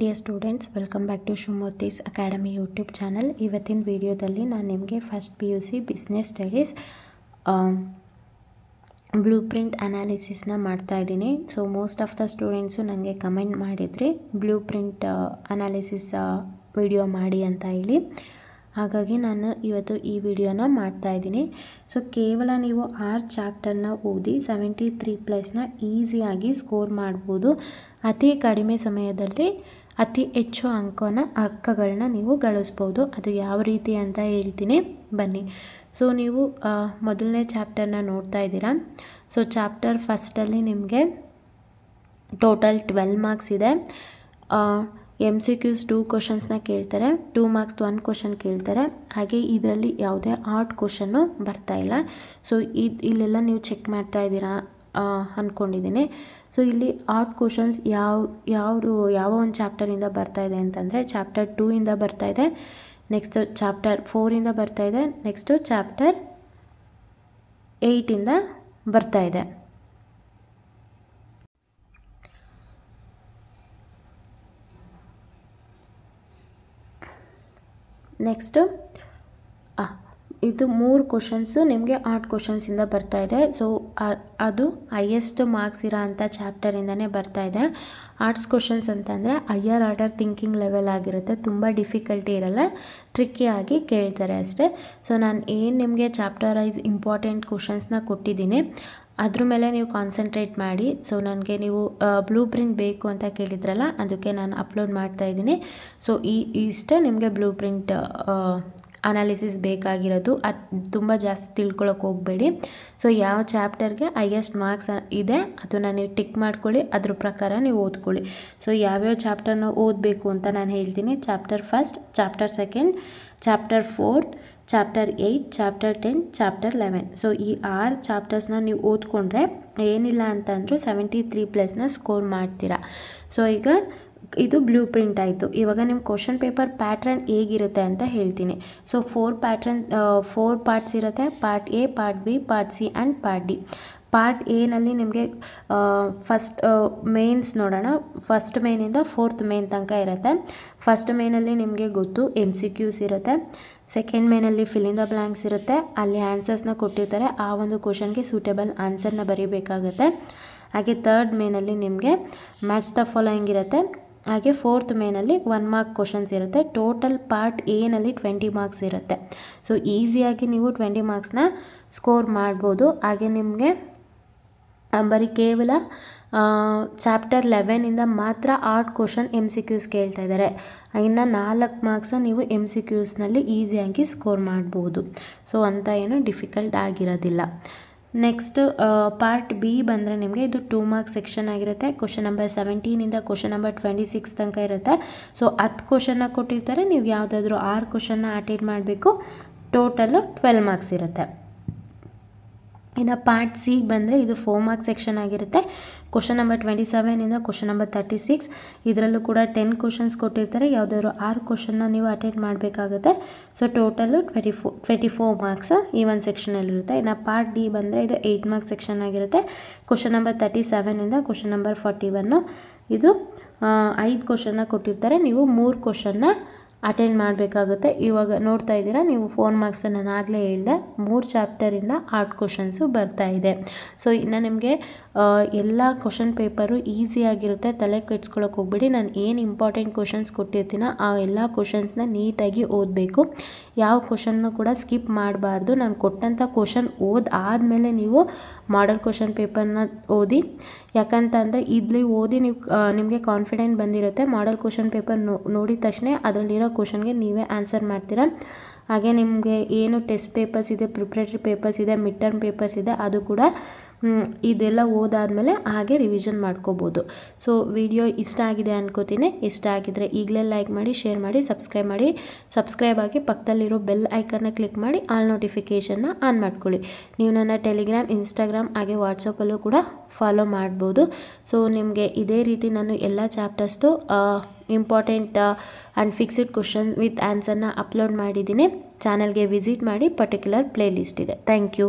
dear students welcome back to Shivamurthy's academy YouTube channel ಇವತ್ತಿನ ವಿಡಿಯೋದಲ್ಲಿ ನಾನು ನಿಮಗೆ first P U C business studies blueprint ಅನಾಲಿಸಿಸ್ನ ಮಾಡ್ತಾ ಇದ್ದೀನಿ so most of the students ನನಗೆ ಕಮೆಂಟ್ ಮಾಡಿದ್ರಿ ಬ್ಲೂ ಪ್ರಿಂಟ್ ಅನಾಲಿಸಿಸ್ ವಿಡಿಯೋ ಮಾಡಿ ಅಂತ ಹೇಳಿ ಹಾಗಾಗಿ ನಾನು ಇವತ್ತು ಈ ವಿಡಿಯೋನ ಮಾಡ್ತಾಯಿದ್ದೀನಿ ಸೊ ಕೇವಲ ನೀವು ಆರ್ ಚಾಪ್ಟರ್ನ ಓದಿ ಸೆವೆಂಟಿ ತ್ರೀ ಪ್ಲಸ್ನ ಈಸಿಯಾಗಿ ಸ್ಕೋರ್ ಮಾಡ್ಬೋದು ಅತಿ ಕಡಿಮೆ ಸಮಯದಲ್ಲಿ ಅತಿ ಹೆಚ್ಚು ಅಂಕನ ಅಕ್ಕಗಳನ್ನ ನೀವು ಗಳಿಸ್ಬೋದು ಅದು ಯಾವ ರೀತಿ ಅಂತ ಹೇಳ್ತೀನಿ ಬನ್ನಿ ಸೊ ನೀವು ಮೊದಲನೇ ಚಾಪ್ಟರ್ನ ನೋಡ್ತಾ ಇದ್ದೀರಾ ಸೊ ಚಾಪ್ಟರ್ ಫಸ್ಟಲ್ಲಿ ನಿಮಗೆ total twelve marks M C C ಕ್ಯೂಸ್ ಟೂ ಕ್ವಶನ್ಸ್ನ ಕೇಳ್ತಾರೆ ಟೂ ಮಾರ್ಕ್ಸ್ ಒನ್ ಕ್ವಶನ್ ಕೇಳ್ತಾರೆ ಹಾಗೆ ಇದರಲ್ಲಿ ಯಾವುದೇ ಆರ್ಟ್ ಕ್ವಶನ್ನು ಇಲ್ಲ ಸೊ ಇದು ಇಲ್ಲೆಲ್ಲ ನೀವು ಚೆಕ್ ಮಾಡ್ತಾ ಇದ್ದೀರಾ ಅಂದ್ಕೊಂಡಿದ್ದೀನಿ ಸೊ ಇಲ್ಲಿ ಆರ್ಟ್ ಕ್ವಶನ್ಸ್ ಯಾವ ಯಾವ ಯಾವ ಒಂದು ಚಾಪ್ಟರಿಂದ ಬರ್ತಾ ಇದೆ ಅಂತಂದರೆ ಚಾಪ್ಟರ್ ಟೂ ಇಂದ ಬರ್ತಾ ಇದೆ ನೆಕ್ಸ್ಟ್ ಚಾಪ್ಟರ್ ಫೋರಿಂದ ಬರ್ತಾ ಇದೆ ನೆಕ್ಸ್ಟು ಚಾಪ್ಟರ್ ಏಯ್ಟಿಂದ ಬರ್ತಾ ಇದೆ ನೆಕ್ಸ್ಟು ಇದು ಮೂರು ಕ್ವಶನ್ಸು ನಿಮಗೆ ಆರ್ಟ್ ಕ್ವಶನ್ಸಿಂದ ಬರ್ತಾ ಇದೆ ಸೊ ಅದು ಹೈಯೆಸ್ಟ್ ಮಾರ್ಕ್ಸ್ ಇರೋ ಅಂಥ ಚಾಪ್ಟರಿಂದನೇ ಬರ್ತಾ ಇದೆ ಆರ್ಟ್ಸ್ ಕ್ವಶನ್ಸ್ ಅಂತಂದರೆ ಹೈಯರ್ ಆರ್ಡರ್ ಥಿಂಕಿಂಗ್ ಲೆವೆಲ್ ಆಗಿರುತ್ತೆ ತುಂಬ ಡಿಫಿಕಲ್ಟಿ ಇರಲ್ಲ ಟ್ರಿಕ್ಕಿಯಾಗಿ ಕೇಳ್ತಾರೆ ಅಷ್ಟೇ ಸೊ ನಾನು ಏನು ನಿಮಗೆ ಚಾಪ್ಟರ್ ವೈಸ್ ಇಂಪಾರ್ಟೆಂಟ್ ಕ್ವಶನ್ಸ್ನ ಕೊಟ್ಟಿದ್ದೀನಿ ಅದ್ರ ಮೇಲೆ ನೀವು ಕಾನ್ಸಂಟ್ರೇಟ್ ಮಾಡಿ ಸೊ ನನಗೆ ನೀವು ಬ್ಲೂ ಪ್ರಿಂಟ್ ಬೇಕು ಅಂತ ಕೇಳಿದ್ರಲ್ಲ ಅದಕ್ಕೆ ನಾನು ಅಪ್ಲೋಡ್ ಮಾಡ್ತಾ ಇದ್ದೀನಿ ಸೊ ಈ ಇಷ್ಟೇ ನಿಮಗೆ ಬ್ಲೂ ಪ್ರಿಂಟ್ ಅನಾಲಿಸಿಸ್ ಬೇಕಾಗಿರೋದು ಅದು ತುಂಬ ಜಾಸ್ತಿ ತಿಳ್ಕೊಳಕ್ಕೆ ಹೋಗಬೇಡಿ ಸೊ ಯಾವ ಚಾಪ್ಟರ್ಗೆ ಹೈಯೆಸ್ಟ್ ಮಾರ್ಕ್ಸ್ ಇದೆ ಅದನ್ನು ನೀವು ಟಿಕ್ ಮಾಡ್ಕೊಳ್ಳಿ ಅದ್ರ ಪ್ರಕಾರ ನೀವು ಓದ್ಕೊಳ್ಳಿ ಸೊ ಯಾವ್ಯಾವ ಚಾಪ್ಟರ್ನ ಓದಬೇಕು ಅಂತ ನಾನು ಹೇಳ್ತೀನಿ chapter first chapter second chapter fourth chapter eight chapter ten chapter eleven so ಈ ಆರು ಚಾಪ್ಟರ್ಸ್ನ ನೀವು ಓದ್ಕೊಂಡ್ರೆ ಏನಿಲ್ಲ ಅಂತಂದರೂ ಸೆವೆಂಟಿ ತ್ರೀ ಪ್ಲಸ್ನ ಸ್ಕೋರ್ ಮಾಡ್ತೀರಾ ಸೊ ಈಗ ಇದು ಬ್ಲೂ ಪ್ರಿಂಟ್ ಆಯಿತು ಇವಾಗ ನಿಮ್ಮ ಕ್ವಶನ್ ಪೇಪರ್ ಪ್ಯಾಟ್ರನ್ ಹೇಗಿರುತ್ತೆ ಅಂತ ಹೇಳ್ತೀನಿ so four pattern four parts ಇರುತ್ತೆ part A part B part C and part D part ಎನಲ್ಲಿ ನಿಮಗೆ ಫಸ್ಟ್ ಮೇನ್ಸ್ ನೋಡೋಣ ಫಸ್ಟ್ ಮೇನಿಂದ ಫೋರ್ತ್ ಮೇನ್ ತನಕ ಇರುತ್ತೆ ಫಸ್ಟ್ ಮೇನಲ್ಲಿ ನಿಮಗೆ ಗೊತ್ತು ಎಮ್ ಸಿ ಕ್ಯೂಸ್ ಇರುತ್ತೆ ಸೆಕೆಂಡ್ ಮೇನಲ್ಲಿ ಫಿಲಿಂದ ಬ್ಲ್ಯಾಂಕ್ಸ್ ಇರುತ್ತೆ ಅಲ್ಲಿ ಆನ್ಸರ್ಸ್ನ ಕೊಟ್ಟಿರ್ತಾರೆ ಆ ಒಂದು ಕ್ವಶನ್ಗೆ ಸೂಟೇಬಲ್ ಆನ್ಸರ್ನ ಬರೀಬೇಕಾಗುತ್ತೆ ಹಾಗೆ ಥರ್ಡ್ ಮೇನಲ್ಲಿ ನಿಮಗೆ ಮ್ಯಾಚ್ ದ ಫಾಲೋಯಿಂಗ್ ಇರುತ್ತೆ ಹಾಗೆ ಫೋರ್ತ್ ಮೇನಲ್ಲಿ ಒನ್ ಮಾರ್ಕ್ ಕ್ವಶನ್ಸ್ ಇರುತ್ತೆ ಟೋಟಲ್ ಪಾರ್ಟ್ ಎನಲ್ಲಿ ಟ್ವೆಂಟಿ ಮಾರ್ಕ್ಸ್ ಇರುತ್ತೆ ಸೊ ಈಸಿಯಾಗಿ ನೀವು ಟ್ವೆಂಟಿ ಮಾರ್ಕ್ಸ್ನ ಸ್ಕೋರ್ ಮಾಡ್ಬೋದು ಹಾಗೆ ನಿಮಗೆ ಬರೀ ಕೇವಲ ಚಾಪ್ಟರ್ ಲೆವೆನಿಂದ ಮಾತ್ರ art question M C Qs ಕೇಳ್ತಾ ಇದ್ದಾರೆ ಇನ್ನು ನಾಲ್ಕು ಮಾರ್ಕ್ಸ ನೀವು ಎಮ್ ಸಿ ಕ್ಯೂಸ್ನಲ್ಲಿ ಈಸಿಯಾಗಿ ಸ್ಕೋರ್ ಮಾಡ್ಬೋದು ಸೊ ಅಂತ ಏನು ಡಿಫಿಕಲ್ಟ್ ಆಗಿರೋದಿಲ್ಲ ನೆಕ್ಸ್ಟ್ ಪಾರ್ಟ್ ಬಿ ಬಂದರೆ ನಿಮಗೆ ಇದು ಟೂ ಮಾರ್ಕ್ಸ್ ಸೆಕ್ಷನ್ ಆಗಿರುತ್ತೆ ಕ್ವಶನ್ ನಂಬರ್ ಸೆವೆಂಟೀನಿಂದ ಕ್ವಶನ್ ನಂಬರ್ ಟ್ವೆಂಟಿ ಸಿಕ್ಸ್ ತನಕ ಇರುತ್ತೆ ಸೊ ಹತ್ತು ಕ್ವಶನ್ನ ಕೊಟ್ಟಿರ್ತಾರೆ ನೀವು ಯಾವುದಾದ್ರೂ ಆರು ಕ್ವಶನ್ನ ಅಟೆಂಡ್ ಮಾಡಬೇಕು ಟೋಟಲ್ಲು ಟ್ವೆಲ್ ಮಾರ್ಕ್ಸ್ ಇರುತ್ತೆ ಇನ್ನು ಪಾರ್ಟ್ ಸಿ ಬಂದರೆ ಇದು ಫೋರ್ ಮಾರ್ಕ್ ಸೆಕ್ಷನ್ ಆಗಿರುತ್ತೆ ಕ್ವಶನ್ ನಂಬರ್ ಟ್ವೆಂಟಿ ಸೆವೆನಿಂದ ಕ್ವಶನ್ ನಂಬರ್ ತರ್ಟಿ ಸಿಕ್ಸ್ ಇದರಲ್ಲೂ ಕೂಡ ಟೆನ್ ಕ್ವಶನ್ಸ್ ಕೊಟ್ಟಿರ್ತಾರೆ ಯಾವುದಾದ್ರು ಆರು ಕ್ವಶನ್ನ ನೀವು ಅಟೆಂಡ್ ಮಾಡಬೇಕಾಗುತ್ತೆ so total twenty four twenty four marks ಈ ಒಂದು ಸೆಕ್ಷನಲ್ಲಿರುತ್ತೆ ಇನ್ನು ಪಾರ್ಟ್ ಡಿ ಬಂದರೆ ಇದು ಏಯ್ಟ್ ಮಾರ್ಕ್ ಸೆಕ್ಷನ್ ಆಗಿರುತ್ತೆ ಕ್ವಶನ್ ನಂಬರ್ ತರ್ಟಿ ಸೆವೆನಿಂದ ಕ್ವಶನ್ ನಂಬರ್ ಫಾರ್ಟಿ ಒನ್ನು ಇದು ಐದು ಕ್ವಶನ್ನ ಕೊಟ್ಟಿರ್ತಾರೆ ನೀವು ಮೂರು ಕ್ವಶನ್ನ ಅಟೆಂಡ್ ಮಾಡಬೇಕಾಗುತ್ತೆ ಇವಾಗ ನೋಡ್ತಾ ಇದ್ದೀರಾ ನೀವು ಫೋನ್ ಮಾರ್ಕ್ಸ್ ನಾನು ಆಗಲೇ ಇಲ್ಲದೆ ಮೂರು ಚಾಪ್ಟರಿಂದ ಆರ್ಟ್ ಕ್ವಶನ್ಸು ಬರ್ತಾ ಇದೆ ಸೊ ಇನ್ನು ನಿಮಗೆ ಎಲ್ಲ ಕ್ವಶನ್ ಪೇಪರು ಈಸಿಯಾಗಿರುತ್ತೆ ತಲೆ ಕೆಡ್ಸ್ಕೊಳಕ್ಕೆ ಹೋಗ್ಬಿಡಿ ನಾನು ಏನು ಇಂಪಾರ್ಟೆಂಟ್ ಕ್ವಶನ್ಸ್ ಕೊಟ್ಟಿರ್ತೀನೋ ಆ ಎಲ್ಲ ಕ್ವಶನ್ಸ್ನ ನೀಟಾಗಿ ಓದಬೇಕು ಯಾವ ಕ್ವಶನ್ನು ಕೂಡ ಸ್ಕಿಪ್ ಮಾಡಬಾರ್ದು ನಾನು ಕೊಟ್ಟಂಥ ಕ್ವಶನ್ ಓದಿ ಮೇಲೆ ನೀವು ಮಾಡಲ್ ಕ್ವಶನ್ ಪೇಪರ್ನ ಓದಿ ಯಾಕಂತಂದರೆ ಇಲ್ಲಿ ಓದಿ ನೀವು ನಿಮಗೆ ಕಾನ್ಫಿಡೆಂಟ್ ಬಂದಿರುತ್ತೆ ಮಾಡಲ್ ಕ್ವಶನ್ ಪೇಪರ್ ನೋ ನೋಡಿದ ತಕ್ಷಣ ಅದರಲ್ಲಿರೋ ಕ್ವಶನ್ಗೆ ನೀವೇ ಆನ್ಸರ್ ಮಾಡ್ತೀರಾ ಹಾಗೆ ನಿಮಗೆ ಏನು ಟೆಸ್ಟ್ ಪೇಪರ್ಸ್ ಇದೆ ಪ್ರಿಪ್ರೇಟ್ರಿ ಪೇಪರ್ಸ್ ಇದೆ ಮಿಡ್ ಟರ್ಮ್ ಪೇಪರ್ಸ್ ಇದೆ ಅದು ಕೂಡ ಇದೆಲ್ಲ ಓದಾದಮೇಲೆ ಹಾಗೆ ರಿವಿಷನ್ ಮಾಡ್ಕೋಬೋದು ಸೊ ವಿಡಿಯೋ ಇಷ್ಟ ಆಗಿದೆ ಅನ್ಕೋತೀನಿ ಇಷ್ಟ ಆಗಿದರೆ ಈಗಲೇ ಲೈಕ್ ಮಾಡಿ ಶೇರ್ ಮಾಡಿ ಸಬ್ಸ್ಕ್ರೈಬ್ ಮಾಡಿ ಸಬ್ಸ್ಕ್ರೈಬ್ ಆಗಿ ಪಕ್ಕದಲ್ಲಿರೋ ಬೆಲ್ ಐಕನ್ನ ಕ್ಲಿಕ್ ಮಾಡಿ ಆಲ್ ನೋಟಿಫಿಕೇಷನ್ನ ಆನ್ ಮಾಡ್ಕೊಳ್ಳಿ ನೀವು ನನ್ನ ಟೆಲಿಗ್ರಾಮ್ ಇನ್ಸ್ಟಾಗ್ರಾಮ್ ಹಾಗೆ ವಾಟ್ಸಪ್ಪಲ್ಲೂ ಕೂಡ ಫಾಲೋ ಮಾಡ್ಬೋದು ಸೊ ನಿಮಗೆ ಇದೇ ರೀತಿ ನಾನು ಎಲ್ಲ ಚಾಪ್ಟರ್ಸ್ದು important and fixed question with ಆನ್ಸರ್ನ ಅಪ್ಲೋಡ್ ಮಾಡಿದ್ದೀನಿ ಚಾನಲ್ಗೆ ವಿಸಿಟ್ ಮಾಡಿ ಪರ್ಟಿಕ್ಯುಲರ್ ಪ್ಲೇಲಿಸ್ಟ್ ಇದೆ ಥ್ಯಾಂಕ್ ಯು